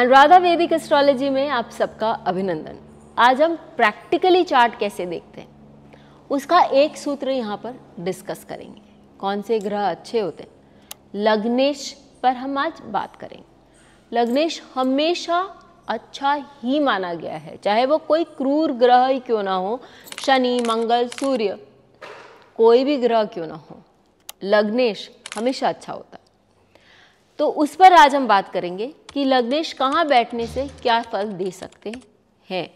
अनुराधा वैदिक एस्ट्रोलॉजी में आप सबका अभिनंदन आज हम प्रैक्टिकली चार्ट कैसे देखते हैं उसका एक सूत्र यहाँ पर डिस्कस करेंगे कौन से ग्रह अच्छे होते हैं लग्नेश पर हम आज बात करेंगे लग्नेश हमेशा अच्छा ही माना गया है चाहे वो कोई क्रूर ग्रह ही क्यों ना हो शनि मंगल सूर्य कोई भी ग्रह क्यों ना हो लग्नेश हमेशा अच्छा होता है तो उस पर आज हम बात करेंगे कि लग्नेश कहाँ बैठने से क्या फल दे सकते हैं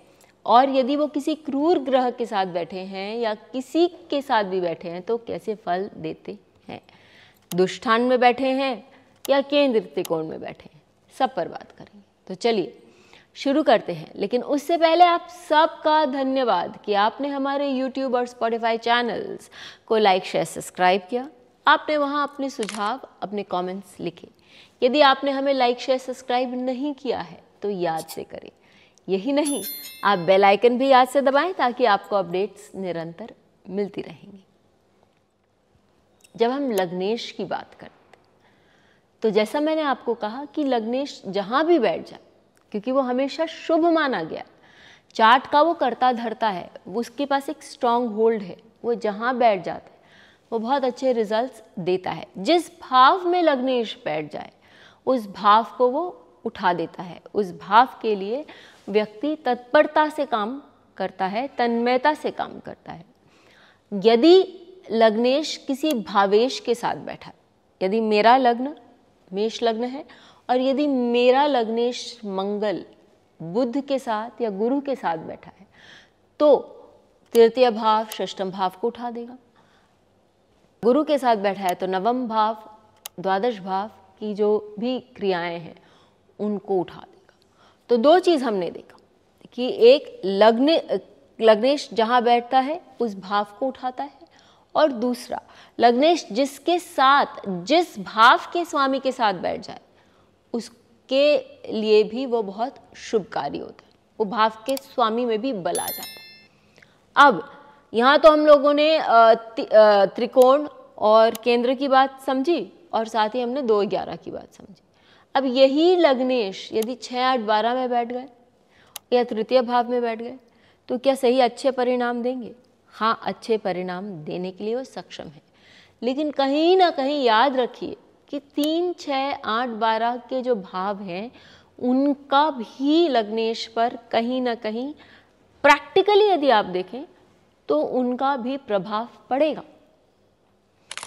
और यदि वो किसी क्रूर ग्रह के साथ बैठे हैं या किसी के साथ भी बैठे हैं तो कैसे फल देते हैं दुष्ठान में बैठे हैं या केंद्र त्रिकोण में बैठे हैं सब पर बात करेंगे तो चलिए शुरू करते हैं लेकिन उससे पहले आप सबका धन्यवाद कि आपने हमारे यूट्यूब और स्पॉटिफाई चैनल्स को लाइक शेयर सब्सक्राइब किया आपने वहाँ अपने सुझाव अपने कमेंट्स लिखे यदि आपने हमें लाइक शेयर सब्सक्राइब नहीं किया है तो याद से करें यही नहीं आप बेल आइकन भी याद से दबाएं ताकि आपको अपडेट्स निरंतर मिलती रहेंगी जब हम लग्नेश की बात करते तो जैसा मैंने आपको कहा कि लग्नेश जहाँ भी बैठ जाए क्योंकि वो हमेशा शुभ माना गया चार्ट का वो करता धरता है उसके पास एक स्ट्रांग होल्ड है वो जहाँ बैठ जाता है वो बहुत अच्छे रिजल्ट्स देता है जिस भाव में लग्नेश बैठ जाए उस भाव को वो उठा देता है उस भाव के लिए व्यक्ति तत्परता से काम करता है तन्मयता से काम करता है यदि लग्नेश किसी भावेश के साथ बैठा यदि मेरा लग्न मेष लग्न है और यदि मेरा लग्नेश मंगल बुद्ध के साथ या गुरु के साथ बैठा है तो तृतीय भाव षष्टम भाव को उठा देगा गुरु के साथ बैठा है तो नवम भाव द्वादश भाव की जो भी क्रियाएं हैं उनको उठा देगा तो दो चीज़ हमने देखा कि एक लग्न लग्नेश जहाँ बैठता है उस भाव को उठाता है और दूसरा लग्नेश जिसके साथ जिस भाव के स्वामी के साथ बैठ जाए उसके लिए भी वो बहुत शुभकारी होता है वो भाव के स्वामी में भी बल आ जाता है अब यहाँ तो हम लोगों ने त्रिकोण और केंद्र की बात समझी और साथ ही हमने दो ग्यारह की बात समझी अब यही लग्नेश यदि छः आठ बारह में बैठ गए या तृतीय भाव में बैठ गए तो क्या सही अच्छे परिणाम देंगे हाँ अच्छे परिणाम देने के लिए वो सक्षम है लेकिन कहीं ना कहीं याद रखिए कि तीन छः आठ बारह के जो भाव हैं उनका भी लग्नेश पर कहीं ना कहीं प्रैक्टिकली यदि आप देखें तो उनका भी प्रभाव पड़ेगा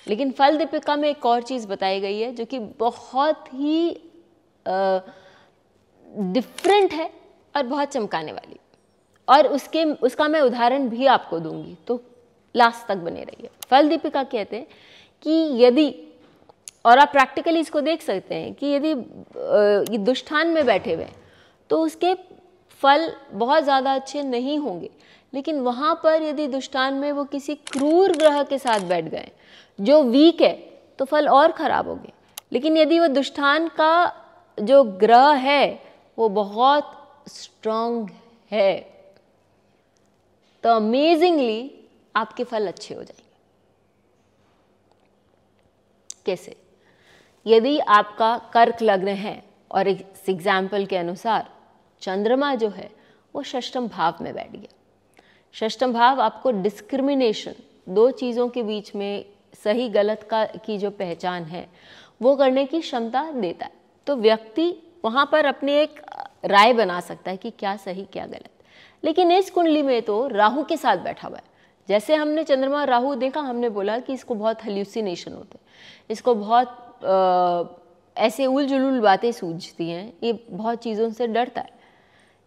लेकिन फल दीपिका में एक और चीज़ बताई गई है जो कि बहुत ही डिफरेंट है और बहुत चमकाने वाली और उसके उसका मैं उदाहरण भी आपको दूंगी तो लास्ट तक बने रहिए फल दीपिका कहते हैं कि यदि और आप प्रैक्टिकली इसको देख सकते हैं कि यदि दुष्ठान में बैठे हुए तो उसके फल बहुत ज़्यादा अच्छे नहीं होंगे लेकिन वहाँ पर यदि दुष्टान में वो किसी क्रूर ग्रह के साथ बैठ गए जो वीक है तो फल और ख़राब होंगे लेकिन यदि वो दुष्टान का जो ग्रह है वो बहुत स्ट्रांग है तो अमेजिंगली आपके फल अच्छे हो जाएंगे कैसे यदि आपका कर्क लग्न है और इस एग्जाम्पल के अनुसार चंद्रमा जो है वो षष्टम भाव में बैठ गया षष्टम भाव आपको डिस्क्रिमिनेशन दो चीज़ों के बीच में सही गलत का की जो पहचान है वो करने की क्षमता देता है तो व्यक्ति वहाँ पर अपनी एक राय बना सकता है कि क्या सही क्या गलत लेकिन इस कुंडली में तो राहु के साथ बैठा हुआ है जैसे हमने चंद्रमा राहु देखा हमने बोला कि इसको बहुत हल्यूसिनेशन होते इसको बहुत आ, ऐसे उलझुल बातें सूझती हैं ये बहुत चीज़ों से डरता है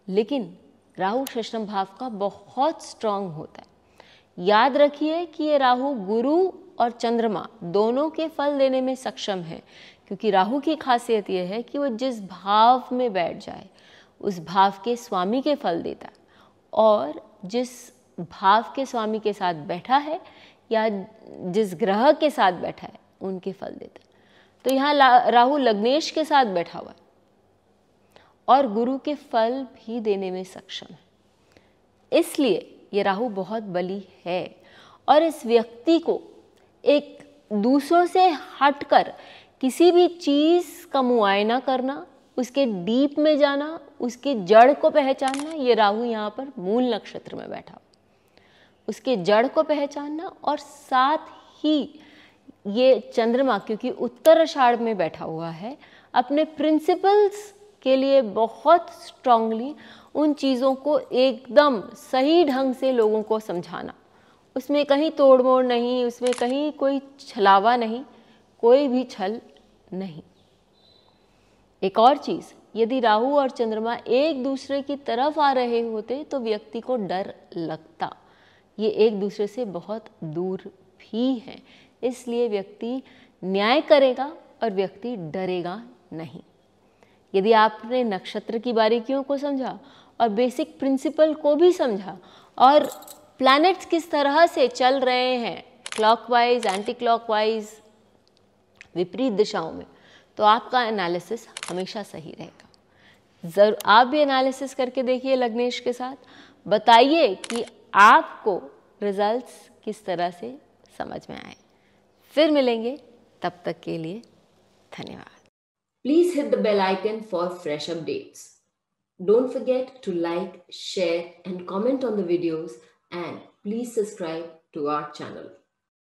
लेकिन राहु शशम भाव का बहुत स्ट्रांग होता है याद रखिए कि ये राहु गुरु और चंद्रमा दोनों के फल देने में सक्षम है क्योंकि राहु की खासियत यह है कि वो जिस भाव में बैठ जाए उस भाव के स्वामी के फल देता है और जिस भाव के स्वामी के साथ बैठा है या जिस ग्रह के साथ बैठा है उनके फल देता है तो यहाँ राहु लग्नेश के साथ बैठा हुआ है और गुरु के फल भी देने में सक्षम है इसलिए ये राहु बहुत बली है और इस व्यक्ति को एक दूसरों से हटकर किसी भी चीज़ का मुआयना करना उसके डीप में जाना उसकी जड़ को पहचानना ये राहु यहाँ पर मूल नक्षत्र में बैठा उसके जड़ को पहचानना और साथ ही ये चंद्रमा क्योंकि उत्तर अषाढ़ में बैठा हुआ है अपने प्रिंसिपल्स के लिए बहुत स्ट्रांगली उन चीज़ों को एकदम सही ढंग से लोगों को समझाना उसमें कहीं तोड़ मोड़ नहीं उसमें कहीं कोई छलावा नहीं कोई भी छल नहीं एक और चीज़ यदि राहु और चंद्रमा एक दूसरे की तरफ आ रहे होते तो व्यक्ति को डर लगता ये एक दूसरे से बहुत दूर भी है इसलिए व्यक्ति न्याय करेगा और व्यक्ति डरेगा नहीं यदि आपने नक्षत्र की बारीकियों को समझा और बेसिक प्रिंसिपल को भी समझा और प्लैनेट्स किस तरह से चल रहे हैं क्लॉकवाइज एंटी क्लॉकवाइज विपरीत दिशाओं में तो आपका एनालिसिस हमेशा सही रहेगा ज़रूर आप भी एनालिसिस करके देखिए लग्नेश के साथ बताइए कि आपको रिजल्ट्स किस तरह से समझ में आए फिर मिलेंगे तब तक के लिए धन्यवाद Please hit the bell icon for fresh updates. Don't forget to like, share and comment on the videos and please subscribe to our channel.